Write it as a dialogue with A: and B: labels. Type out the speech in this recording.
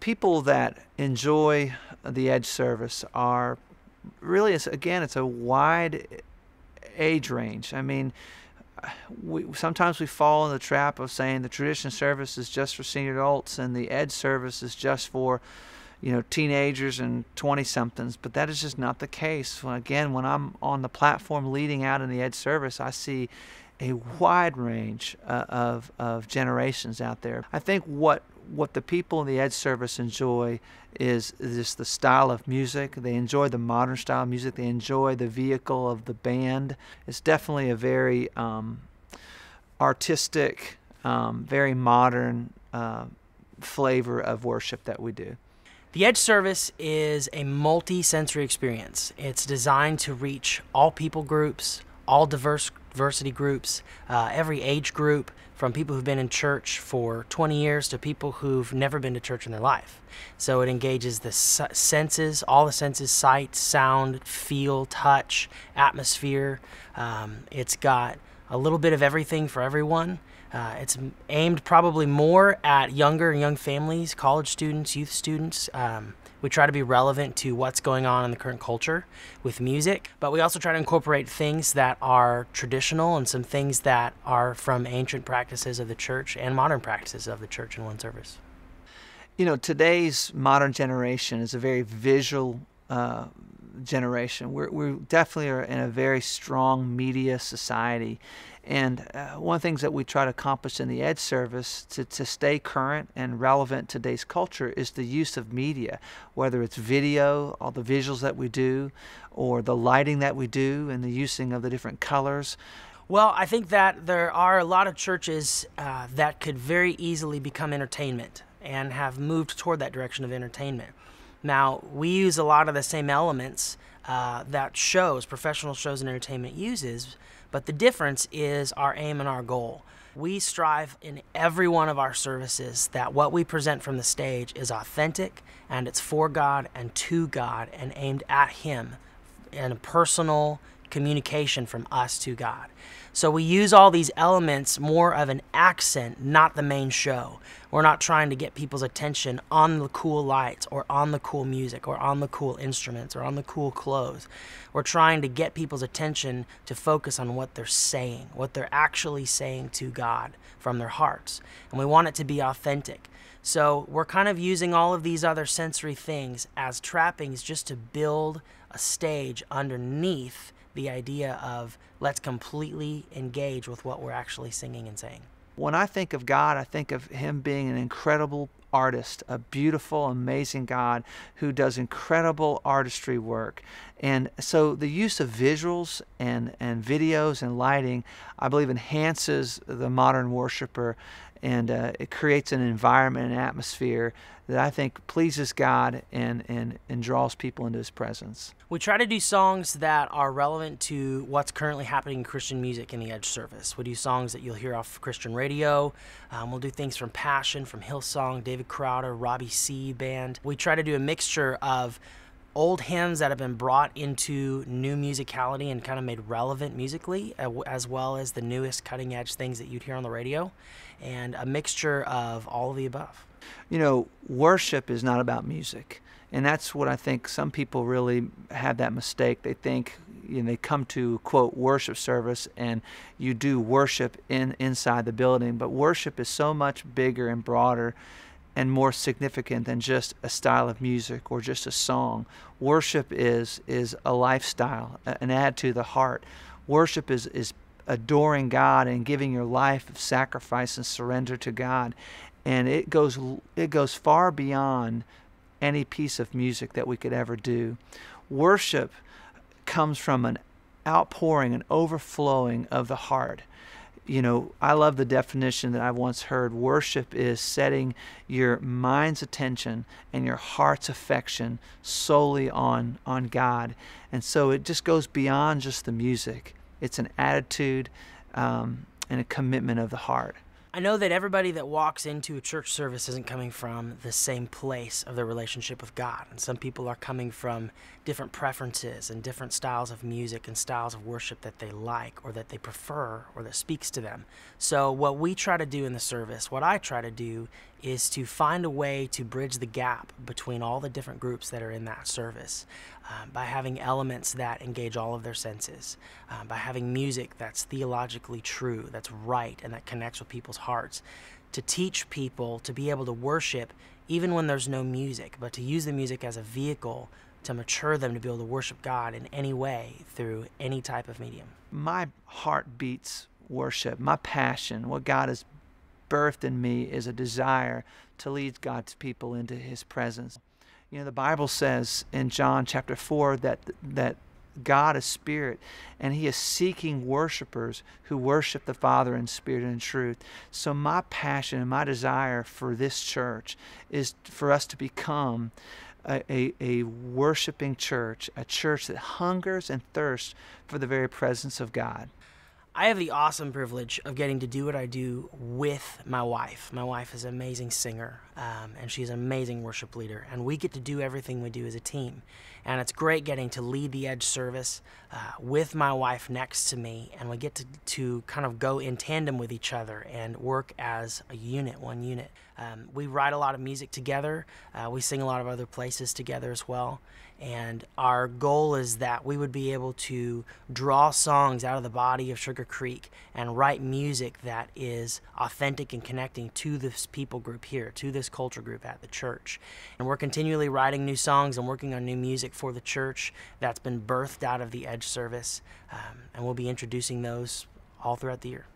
A: people that enjoy the Edge service are really, again, it's a wide age range. I mean, we, sometimes we fall in the trap of saying the tradition service is just for senior adults and the Edge service is just for you know teenagers and 20 somethings but that is just not the case when, again when i'm on the platform leading out in the ed service i see a wide range uh, of, of generations out there i think what what the people in the Ed Service enjoy is just the style of music. They enjoy the modern style of music. They enjoy the vehicle of the band. It's definitely a very um, artistic, um, very modern uh, flavor of worship that we do.
B: The Edge service is a multi sensory experience. It's designed to reach all people groups, all diverse diversity groups, uh, every age group, from people who've been in church for 20 years to people who've never been to church in their life. So it engages the senses, all the senses sight, sound, feel, touch, atmosphere. Um, it's got a little bit of everything for everyone. Uh, it's aimed probably more at younger and young families, college students, youth students. Um, we try to be relevant to what's going on in the current culture with music, but we also try to incorporate things that are traditional and some things that are from ancient practices of the church and modern practices of the church in one service.
A: You know, today's modern generation is a very visual uh, generation. We're, we definitely are in a very strong media society. And uh, one of the things that we try to accomplish in the Ed service to, to stay current and relevant to today's culture is the use of media, whether it's video, all the visuals that we do, or the lighting that we do, and the using of the different colors. Well, I think that there are a lot
B: of churches uh, that could very easily become entertainment and have moved toward that direction of entertainment. Now, we use a lot of the same elements uh, that shows, professional shows and entertainment uses, but the difference is our aim and our goal. We strive in every one of our services that what we present from the stage is authentic and it's for God and to God and aimed at Him in a personal, communication from us to God. So we use all these elements more of an accent, not the main show. We're not trying to get people's attention on the cool lights or on the cool music or on the cool instruments or on the cool clothes. We're trying to get people's attention to focus on what they're saying, what they're actually saying to God from their hearts. And we want it to be authentic. So we're kind of using all of these other sensory things as trappings just to build a stage underneath the idea of let's completely engage with what we're actually singing and saying.
A: When I think of God, I think of Him being an incredible artist, a beautiful, amazing God who does incredible artistry work. And so the use of visuals and, and videos and lighting, I believe, enhances the modern worshiper and uh, it creates an environment and atmosphere that I think pleases God and, and, and draws people into His presence.
B: We try to do songs that are relevant to what's currently happening in Christian music in the Edge service. We do songs that you'll hear off Christian radio. Um, we'll do things from Passion, from Hillsong, David. David Crowder, Robbie C band. We try to do a mixture of old hymns that have been brought into new musicality and kind of made relevant musically, as well as the newest cutting edge things that you'd hear on the radio, and a mixture of all of the above.
A: You know, worship is not about music. And that's what I think some people really have that mistake. They think you know, they come to quote worship service and you do worship in inside the building, but worship is so much bigger and broader and more significant than just a style of music or just a song. Worship is is a lifestyle, an add to the heart. Worship is is adoring God and giving your life of sacrifice and surrender to God. And it goes it goes far beyond any piece of music that we could ever do. Worship comes from an outpouring and overflowing of the heart you know, I love the definition that I once heard worship is setting your mind's attention and your heart's affection solely on, on God. And so it just goes beyond just the music, it's an attitude um, and a commitment of the heart.
B: I know that everybody that walks into a church service isn't coming from the same place of their relationship with God. And some people are coming from different preferences and different styles of music and styles of worship that they like or that they prefer or that speaks to them. So, what we try to do in the service, what I try to do, is to find a way to bridge the gap between all the different groups that are in that service uh, by having elements that engage all of their senses, uh, by having music that's theologically true, that's right, and that connects with people's hearts, to teach people to be able to worship even when there's no music, but to use the music as a vehicle to mature them to be able to worship God in any way through any type of medium.
A: My heart beats worship, my passion, what God has birthed in me is a desire to lead God's people into his presence. You know, the Bible says in John chapter 4 that that God is spirit, and He is seeking worshipers who worship the Father in spirit and in truth. So, my passion and my desire for this church is for us to become a, a, a worshiping church, a church that hungers and thirsts for the very presence of God.
B: I have the awesome privilege of getting to do what I do with my wife. My wife is an amazing singer, um, and she's an amazing worship leader, and we get to do everything we do as a team. And it's great getting to lead the Edge service uh, with my wife next to me, and we get to, to kind of go in tandem with each other and work as a unit, one unit. Um, we write a lot of music together, uh, we sing a lot of other places together as well, and our goal is that we would be able to draw songs out of the body of Sugar Creek and write music that is authentic and connecting to this people group here, to this culture group at the church. And we're continually writing new songs and working on new music for the church that's been birthed out of the Edge service. Um, and we'll be introducing those all throughout the year.